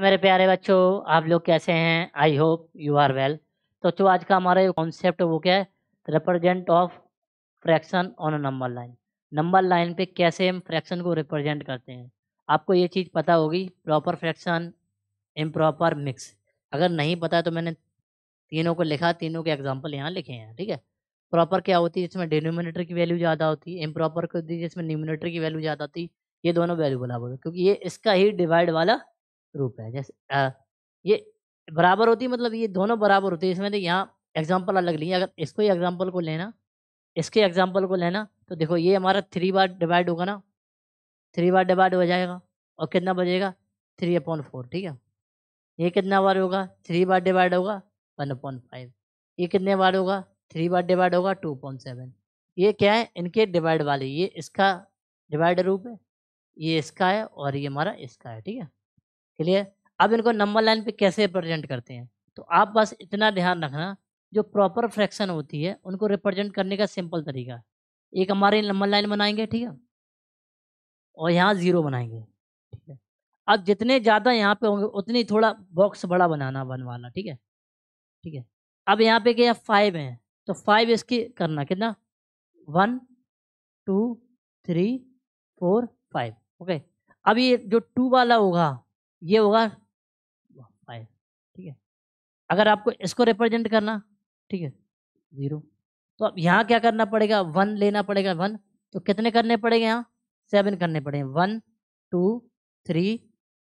मेरे प्यारे बच्चों आप लोग कैसे हैं I hope you are well तो जो आज का हमारा कॉन्सेप्ट वो क्या है represent of fraction on a number line number line पे कैसे हम फ्रैक्शन को रिप्रेजेंट करते हैं आपको ये चीज़ पता होगी प्रॉपर फ्रैक्शन इम्प्रॉपर मिक्स अगर नहीं पता तो मैंने तीनों को लिखा तीनों के एग्जाम्पल यहाँ लिखे हैं ठीक है प्रॉपर क्या होती है जिसमें डिनोमिनेटर की वैल्यू ज़्यादा होती है इम्प्रॉपर को होती है जिसमें न्यूमिनेटर की वैल्यू ज़्यादा होती है ये दोनों वैल्यू बराबर क्योंकि ये इसका ही डिवाइड वाला रूप है जैसे आ, ये बराबर होती है मतलब ये दोनों बराबर होती है इसमें तो यहाँ एग्जाम्पल अलग लिए अगर इसको ही एग्जाम्पल को लेना इसके एग्जाम्पल को लेना तो देखो ये हमारा थ्री बार डिवाइड होगा ना थ्री बार डिवाइड हो जाएगा और कितना बजेगा थ्री अपॉन फोर ठीक है ये कितना बार होगा थ्री बार डिवाइड होगा वन अपॉन फाइव ये कितने बार होगा थ्री बार डिवाइड होगा टू पॉइंट सेवन ये क्या है इनके डिवाइड वाले ये इसका डिवाइड रूप है ये इसका है और ये हमारा इसका है ठीक है क्लियर अब इनको नंबर लाइन पे कैसे रिप्रेजेंट करते हैं तो आप बस इतना ध्यान रखना जो प्रॉपर फ्रैक्शन होती है उनको रिप्रेजेंट करने का सिंपल तरीका एक हमारे नंबर लाइन बनाएंगे ठीक है और यहाँ ज़ीरो बनाएंगे ठीक है अब जितने ज़्यादा यहाँ पे होंगे उतनी थोड़ा बॉक्स बड़ा बनाना बनवाना ठीक है ठीक है अब यहाँ पे क्या फाइव है तो फाइव इसकी करना कितना one two three four five okay अब ये जो टू वाला होगा ये होगा फाइव ठीक है अगर आपको इसको रिप्रेजेंट करना ठीक है ज़ीरो तो अब यहाँ क्या करना पड़ेगा वन लेना पड़ेगा वन तो कितने करने पड़ेंगे यहाँ सेवन करने पड़ेंगे one two three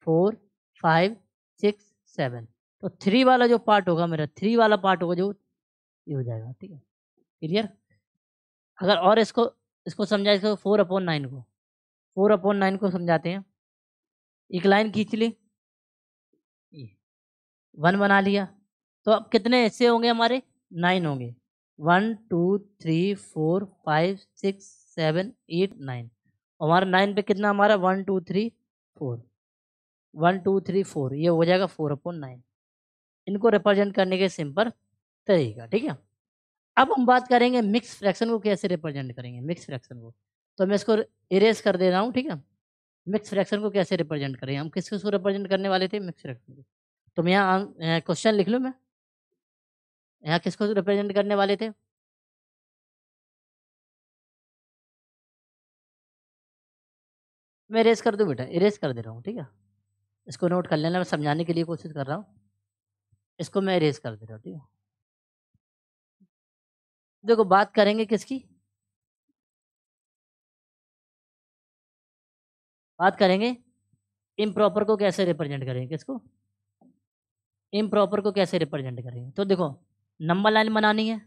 four five six seven तो थ्री वाला जो पार्ट होगा मेरा थ्री वाला पार्ट होगा जो ये हो जाएगा ठीक है क्लियर अगर और इसको इसको समझाए इसको फोर अपॉन नाइन को फोर अपॉन नाइन को समझाते हैं एक लाइन खींच ली वन बना लिया तो अब कितने ऐसे होंगे हमारे नाइन होंगे one two three four five six seven eight nine हमारा नाइन पे कितना हमारा one two three four one two three four ये हो जाएगा फोर अपॉन नाइन इनको रिप्रेजेंट करने के सिंपल तरीका ठीक है अब हम बात करेंगे मिक्स फ्रैक्शन को कैसे रिप्रेजेंट करेंगे मिक्स फ्रैक्शन को तो मैं इसको इरेज कर दे रहा हूँ ठीक है मिक्स फ्रैक्शन को कैसे रिप्रेजेंट करेंगे हम किस किस को रिप्रेजेंट करने वाले थे मिक्स फ्रैक्शन को तो मैं यहाँ क्वेश्चन लिख लूँ मैं यहाँ किसको रिप्रेजेंट करने वाले थे मैं इरेज कर दूँ बेटा इरेज कर दे रहा हूँ ठीक है इसको नोट कर लेना मैं समझाने के लिए कोशिश कर रहा हूँ इसको मैं इरेज कर दे रहा हूँ ठीक है देखो बात करेंगे किसकी बात करेंगे इम्प्रॉपर को कैसे रिप्रेजेंट करेंगे किसको इम को कैसे रिप्रेजेंट करेंगे तो देखो नंबर लाइन बनानी है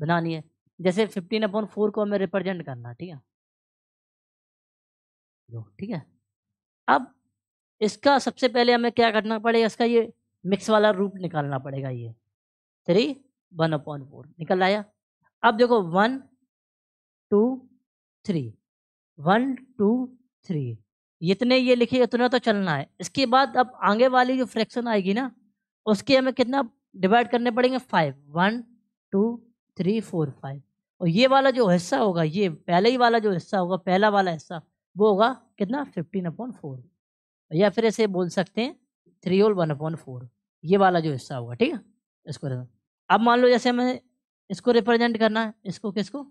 बनानी है जैसे फिफ्टीन अपॉन फोर को हमें रिप्रेजेंट करना ठीक है ठीक है अब इसका सबसे पहले हमें क्या करना पड़ेगा इसका ये मिक्स वाला रूप निकालना पड़ेगा ये थ्री वन अपॉन फोर निकल आया अब देखो one two three one two three जितने ये लिखे उतना तो चलना है इसके बाद अब आगे वाली जो फ्रैक्शन आएगी ना उसके हमें कितना डिवाइड करने पड़ेंगे five one two three four five और ये वाला जो हिस्सा होगा ये पहले ही वाला जो हिस्सा होगा पहला वाला हिस्सा वो होगा कितना फिफ्टीन अपॉन फोर या फिर ऐसे बोल सकते हैं थ्री और वन अपॉन फोर ये वाला जो हिस्सा होगा ठीक है इसको अब मान लो जैसे हमें इसको रिप्रेजेंट करना है इसको किसको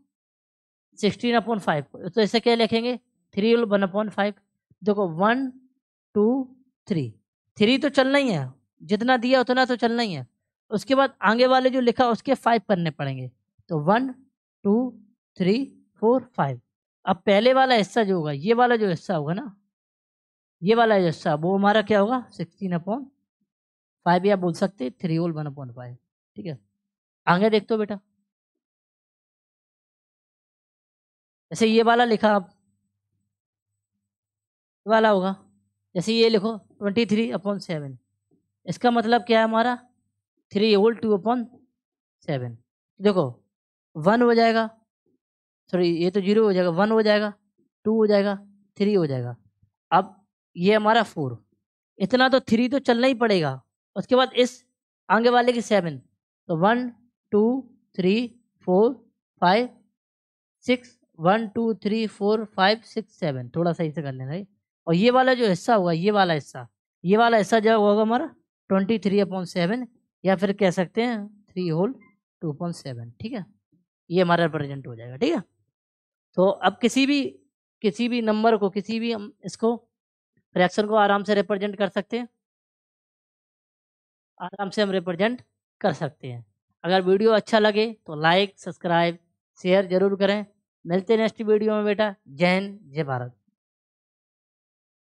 सिक्सटीन अपॉइंट फाइव को तो ऐसे क्या लिखेंगे थ्री और वन अपॉइंट फाइव देखो वन टू थ्री थ्री तो चलना ही है जितना दिया उतना तो चलना ही है उसके बाद आगे वाले जो लिखा उसके फाइव करने पड़ेंगे तो one two three four five अब पहले वाला हिस्सा जो होगा ये वाला जो हिस्सा होगा ना ये वाला जो हिस्सा वो हमारा क्या होगा सिक्सटीन अपॉन फाइव या बोल सकते थ्री ओल वन अपॉन फाइव ठीक है आगे देख दो बेटा जैसे ये वाला लिखा आप वाला होगा जैसे ये लिखो ट्वेंटी थ्री अपॉन सेवन इसका मतलब क्या है हमारा three whole two upon seven देखो वन हो जाएगा सॉरी ये तो जीरो हो जाएगा वन हो जाएगा टू हो जाएगा थ्री हो जाएगा अब ये हमारा फोर इतना तो थ्री तो चलना ही पड़ेगा उसके बाद इस आगे वाले की सेवन तो one two three four five six one two three four five six seven थोड़ा सही से कर लेना और ये वाला जो हिस्सा होगा ये वाला हिस्सा ये वाला हिस्सा जो होगा हमारा ट्वेंटी थ्री अपॉन सेवन या फिर कह सकते हैं three whole two point seven ठीक है ये हमारा रिप्रेजेंट हो जाएगा ठीक है तो अब किसी भी किसी भी नंबर को किसी भी हम इसको फ्रैक्शन को आराम से रिप्रेजेंट कर सकते हैं आराम से हम रिप्रेजेंट कर सकते हैं अगर वीडियो अच्छा लगे तो लाइक सब्सक्राइब शेयर जरूर करें मिलते नेक्स्ट वीडियो में बेटा जय हिंद जय भारत